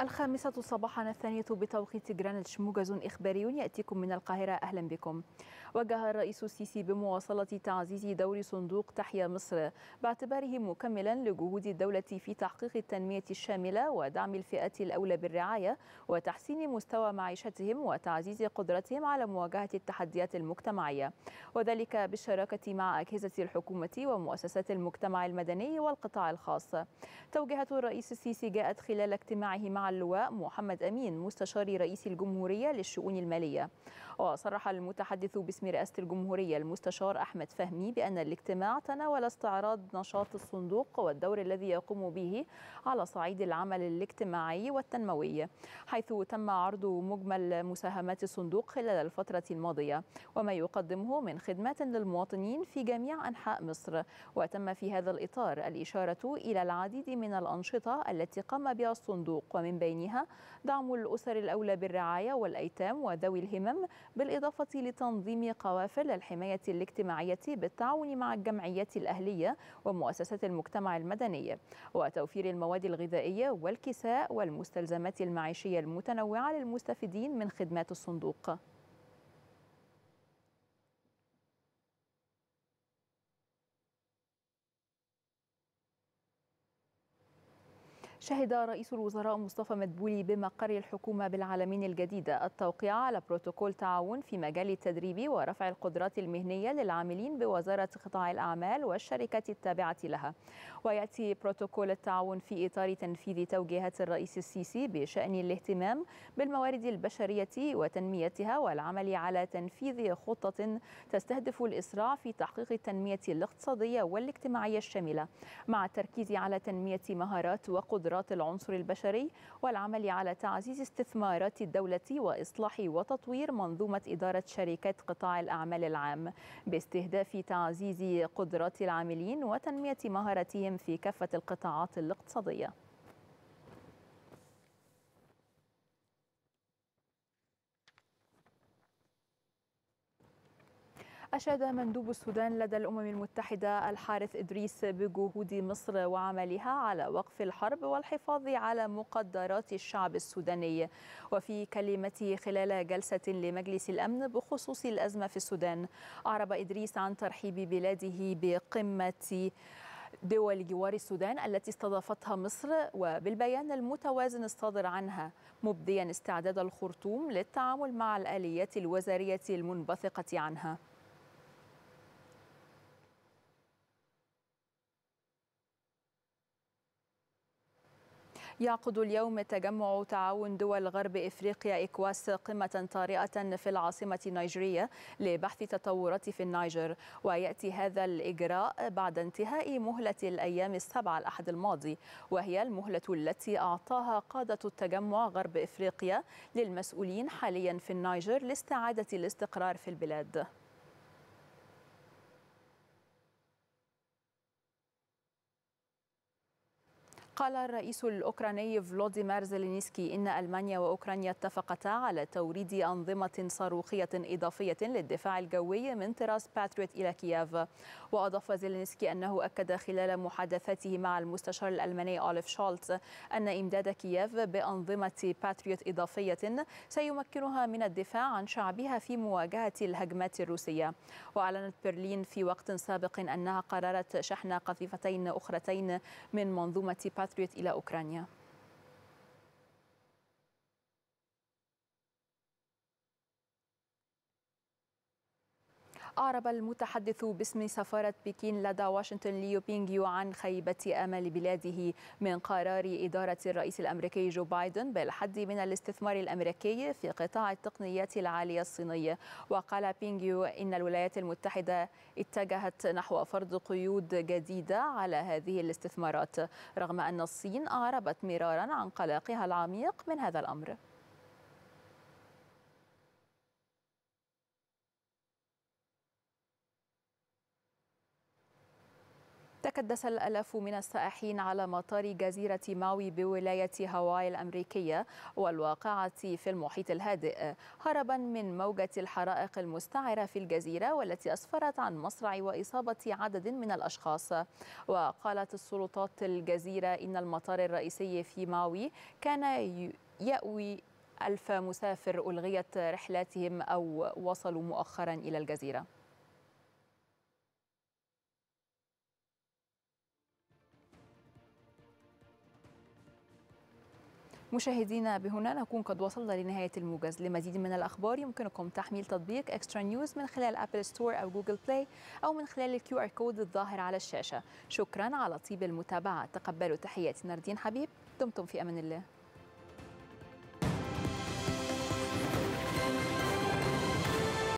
الخامسة صباحا الثانية بتوقيت جرانتش موجز إخباري يأتيكم من القاهرة أهلا بكم وجه الرئيس السيسي بمواصلة تعزيز دور صندوق تحيا مصر باعتباره مكملا لجهود الدولة في تحقيق التنمية الشاملة ودعم الفئات الأولى بالرعاية وتحسين مستوى معيشتهم وتعزيز قدرتهم على مواجهة التحديات المجتمعية وذلك بالشراكة مع أجهزة الحكومة ومؤسسات المجتمع المدني والقطاع الخاص توجيهات الرئيس السيسي جاءت خلال اجتماعه مع مع اللواء محمد أمين مستشار رئيس الجمهورية للشؤون المالية وصرح المتحدث باسم رئاسة الجمهورية المستشار أحمد فهمي بأن الاجتماع تناول استعراض نشاط الصندوق والدور الذي يقوم به على صعيد العمل الاجتماعي والتنموي حيث تم عرض مجمل مساهمات الصندوق خلال الفترة الماضية وما يقدمه من خدمات للمواطنين في جميع أنحاء مصر وتم في هذا الإطار الإشارة إلى العديد من الأنشطة التي قام بها الصندوق ومن من بينها دعم الأسر الأولى بالرعاية والأيتام وذوي الهمم بالإضافة لتنظيم قوافل الحماية الاجتماعية بالتعاون مع الجمعيات الأهلية ومؤسسات المجتمع المدني وتوفير المواد الغذائية والكساء والمستلزمات المعيشية المتنوعة للمستفيدين من خدمات الصندوق شهد رئيس الوزراء مصطفى مدبولي بمقر الحكومة بالعالمين الجديدة التوقيع على بروتوكول تعاون في مجال التدريب ورفع القدرات المهنية للعاملين بوزارة قطاع الأعمال والشركة التابعة لها ويأتي بروتوكول التعاون في إطار تنفيذ توجيهات الرئيس السيسي بشأن الاهتمام بالموارد البشرية وتنميتها والعمل على تنفيذ خطة تستهدف الإسراع في تحقيق التنمية الاقتصادية والاجتماعية الشاملة مع التركيز على تنمية مهارات وقدرات مخدرات العنصر البشري والعمل على تعزيز استثمارات الدولة وإصلاح وتطوير منظومة إدارة شركات قطاع الأعمال العام باستهداف تعزيز قدرات العاملين وتنمية مهاراتهم في كافة القطاعات الاقتصادية أشاد مندوب السودان لدى الأمم المتحدة الحارث إدريس بجهود مصر وعملها على وقف الحرب والحفاظ على مقدرات الشعب السوداني وفي كلمته خلال جلسة لمجلس الأمن بخصوص الأزمة في السودان أعرب إدريس عن ترحيب بلاده بقمة دول جوار السودان التي استضافتها مصر وبالبيان المتوازن الصادر عنها مبديا استعداد الخرطوم للتعامل مع الآليات الوزارية المنبثقة عنها يعقد اليوم تجمع تعاون دول غرب إفريقيا إكواس قمة طارئة في العاصمة النيجيرية لبحث تطورات في النيجر ويأتي هذا الإجراء بعد انتهاء مهلة الأيام السبعة الأحد الماضي وهي المهلة التي أعطاها قادة التجمع غرب إفريقيا للمسؤولين حاليا في النيجر لاستعادة الاستقرار في البلاد قال الرئيس الأوكراني فلوديمير زيلينسكي إن ألمانيا وأوكرانيا اتفقتا على توريد أنظمة صاروخية إضافية للدفاع الجوي من طراز باتريوت إلى كييف وأضاف زيلينسكي أنه أكد خلال محادثاته مع المستشار الألماني أوليف شولتز أن إمداد كييف بأنظمة باتريوت إضافية سيمكنها من الدفاع عن شعبها في مواجهة الهجمات الروسية وأعلنت برلين في وقت سابق أنها قررت شحن قذيفتين أخرتين من منظومة باتريوت الباتريوت إلى أوكرانيا أعرب المتحدث باسم سفارة بكين لدى واشنطن ليو بينغيو عن خيبة أمل بلاده من قرار إدارة الرئيس الأمريكي جو بايدن بالحد من الاستثمار الأمريكي في قطاع التقنيات العالية الصينية وقال بينغيو إن الولايات المتحدة اتجهت نحو فرض قيود جديدة على هذه الاستثمارات رغم أن الصين أعربت مرارا عن قلقها العميق من هذا الأمر تكدس الألاف من السائحين على مطار جزيرة ماوي بولاية هاواي الأمريكية والواقعة في المحيط الهادئ هربا من موجة الحرائق المستعرة في الجزيرة والتي أسفرت عن مصرع وإصابة عدد من الأشخاص وقالت السلطات الجزيرة إن المطار الرئيسي في ماوي كان يأوي ألف مسافر ألغيت رحلاتهم أو وصلوا مؤخرا إلى الجزيرة مشاهدينا بهنا نكون قد وصلنا لنهاية الموجز لمزيد من الأخبار يمكنكم تحميل تطبيق إكسترا نيوز من خلال أبل ستور أو جوجل بلاي أو من خلال الكيو آر كود الظاهر على الشاشة شكرا على طيب المتابعة تقبلوا تحياتي ناردين حبيب دمتم في أمان الله